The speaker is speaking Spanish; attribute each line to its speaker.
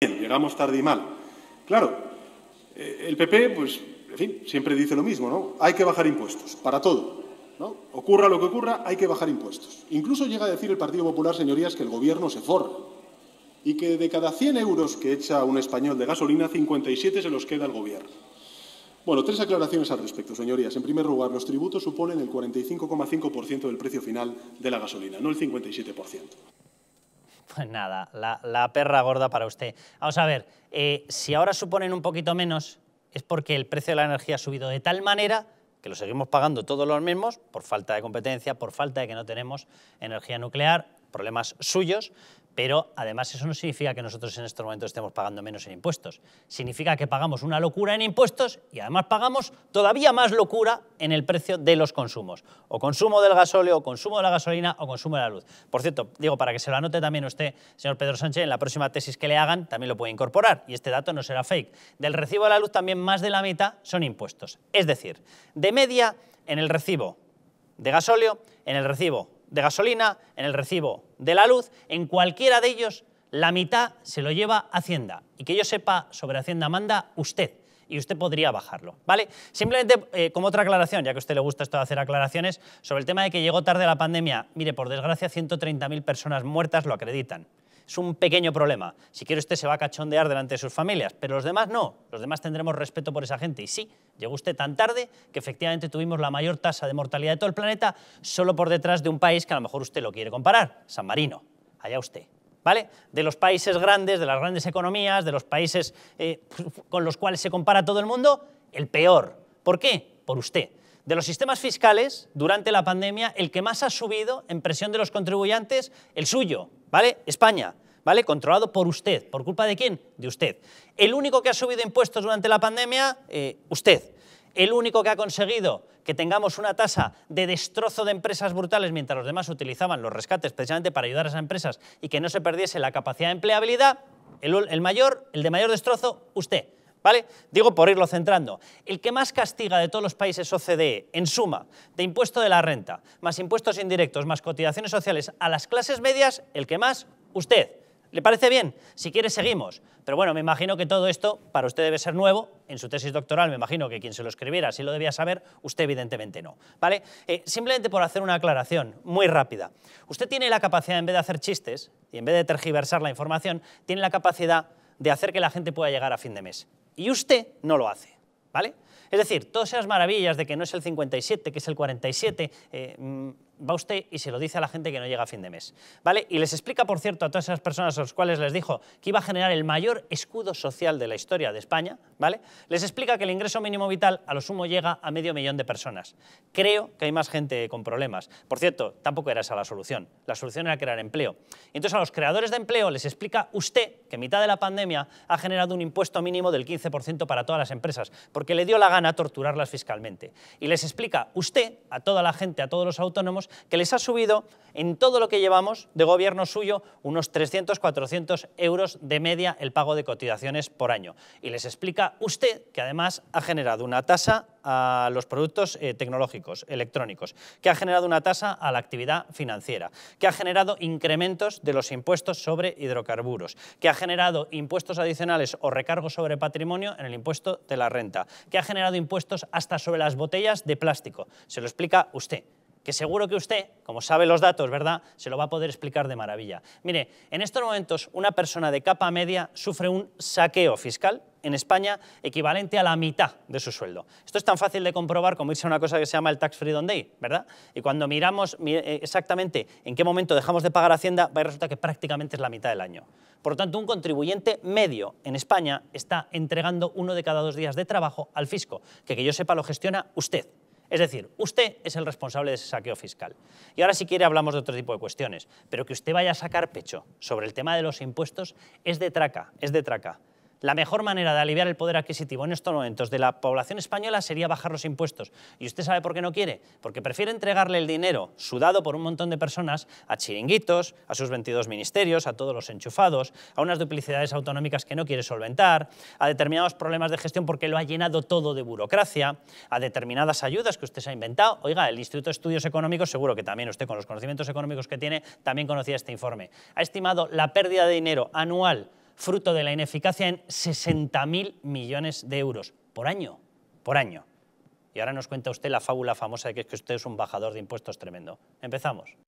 Speaker 1: bien, llegamos tarde y mal. Claro, eh, el PP, pues, en fin, siempre dice lo mismo, ¿no? Hay que bajar impuestos, para todo. ¿no? Ocurra lo que ocurra, hay que bajar impuestos. Incluso llega a decir el Partido Popular, señorías, que el gobierno se forra y que de cada 100 euros que echa un español de gasolina, 57 se los queda al gobierno. Bueno, tres aclaraciones al respecto, señorías. En primer lugar, los tributos suponen el 45,5% del precio final de la gasolina, no el 57%. Pues nada, la, perra gorda para usted. Vamos a ver, eh, si ahora suponen un poquito menos, es porque el precio de la energía ha subido de tal manera que lo seguimos pagando todos los mismos por falta de competencia, por falta de que no tenemos energía nuclear, problemas suyos, pero además eso no significa que nosotros en estos momentos estemos pagando menos en impuestos. Significa que pagamos una locura en impuestos y además pagamos todavía más locura en el precio de los consumos. O consumo del gasóleo, o consumo de la gasolina, o consumo de la luz. Por cierto, digo, para que se lo anote también usted, señor Pedro Sánchez, en la próxima tesis que le hagan también lo puede incorporar. Y este dato no será fake. Del recibo de la luz también más de la mitad son impuestos. Es decir, de media en el recibo de gasóleo, en el recibo de gasolina, en el recibo de la luz, en cualquiera de ellos la mitad se lo lleva Hacienda. Y que yo sepa sobre Hacienda manda usted. Y usted podría bajarlo, ¿vale? Simplemente eh, como otra aclaración, ya que a usted le gusta esto de hacer aclaraciones, sobre el tema de que llegó tarde la pandemia. Mire, por desgracia, 130.000 personas muertas lo acreditan es un pequeño problema. Si quiere usted se va a cachondear delante de sus familias, pero los demás no. Los demás tendremos respeto por esa gente. Y sí, llegó usted tan tarde que efectivamente tuvimos la mayor tasa de mortalidad de todo el planeta solo por detrás de un país que a lo mejor usted lo quiere comparar, San Marino. Allá usted. ¿Vale? De los países grandes, de las grandes economías, de los países eh, con los cuales se compara todo el mundo, el peor. ¿Por qué? Por usted. De los sistemas fiscales, durante la pandemia, el que más ha subido en presión de los contribuyentes, el suyo, ¿vale? España, ¿vale? Controlado por usted. ¿Por culpa de quién? De usted. El único que ha subido impuestos durante la pandemia, eh, usted. El único que ha conseguido que tengamos una tasa de destrozo de empresas brutales mientras los demás utilizaban los rescates precisamente para ayudar a esas empresas y que no se perdiese la capacidad de empleabilidad, el mayor, el de mayor destrozo, usted. Digo por irlo centrando. El que más castiga de todos los países OCDE, en suma, de impuesto de la renta, más impuestos indirectos, más cotizaciones sociales a las clases medias, el que más, usted. ¿Le parece bien? Si quiere seguimos. Pero bueno, me imagino que todo esto para usted debe ser nuevo. En su tesis doctoral me imagino que quien se lo escribiera si lo debía saber, usted evidentemente no. ¿Vale? Eh, simplemente por hacer una aclaración muy rápida. Usted tiene la capacidad, en vez de hacer chistes y en vez de tergiversar la información, tiene la capacidad de hacer que la gente pueda llegar a fin de mes y usted no lo hace, ¿vale? Es decir, todas esas maravillas de que no es el 57, que es el 47, va usted y se lo dice a la gente que no llega a fin de mes. ¿Vale? Y les explica, por cierto, a todas esas personas a las cuales les dijo que iba a generar el mayor escudo social de la historia de España, ¿vale? Les explica que el ingreso mínimo vital a lo sumo llega a medio millón de personas. Creo que hay más gente con problemas. Por cierto, tampoco era esa la solución. La solución era crear empleo. Entonces a los creadores de empleo les explica usted que en mitad de la pandemia ha generado un impuesto mínimo del 15% para todas las empresas, porque le dio la gana torturarlas fiscalmente. Y les explica usted a toda la gente, a todos los autónomos, que les ha subido en todo lo que llevamos de gobierno suyo unos 300, 400 euros de media el pago de cotizaciones por año. Y les explica usted que además ha generado una tasa a los productos eh, tecnológicos, electrónicos, que ha generado una tasa a la actividad financiera, que ha generado incrementos de los impuestos sobre hidrocarburos, que ha generado impuestos adicionales o recargos sobre patrimonio en el impuesto de la renta, que ha generado impuestos hasta sobre las botellas de plástico. Se lo explica usted que seguro que usted, como sabe los datos, ¿verdad?, se lo va a poder explicar de maravilla. Mire, en estos momentos una persona de capa media sufre un saqueo fiscal en España equivalente a la mitad de su sueldo. Esto es tan fácil de comprobar como irse una cosa que se llama el Tax Freedom Day, ¿verdad? Y cuando miramos eh, exactamente en qué momento dejamos de pagar Hacienda, resulta que prácticamente es la mitad del año. Por lo tanto, un contribuyente medio en España está entregando uno de cada dos días de trabajo al fisco, que que yo sepa lo gestiona usted, es decir, usted es el responsable de ese saqueo fiscal. Y ahora si quiere hablamos de otro tipo de cuestiones, pero que usted vaya a sacar pecho sobre el tema de los impuestos es de traca, es de traca. La mejor manera de aliviar el poder adquisitivo en estos momentos de la población española sería bajar los impuestos. ¿Y usted sabe por qué no quiere? Porque prefiere entregarle el dinero sudado por un montón de personas a chiringuitos, a sus 22 ministerios, a todos los enchufados, a unas duplicidades autonómicas que no quiere solventar, a determinados problemas de gestión porque lo ha llenado todo de burocracia, a determinadas ayudas que usted se ha inventado. Oiga, el Instituto de Estudios Económicos, seguro que también usted con los conocimientos económicos que tiene, también conocía este informe. Ha estimado la pérdida de dinero anual fruto de la ineficacia en 60.000 millones de euros por año, por año. Y ahora nos cuenta usted la fábula famosa de que, es que usted es un bajador de impuestos tremendo. Empezamos.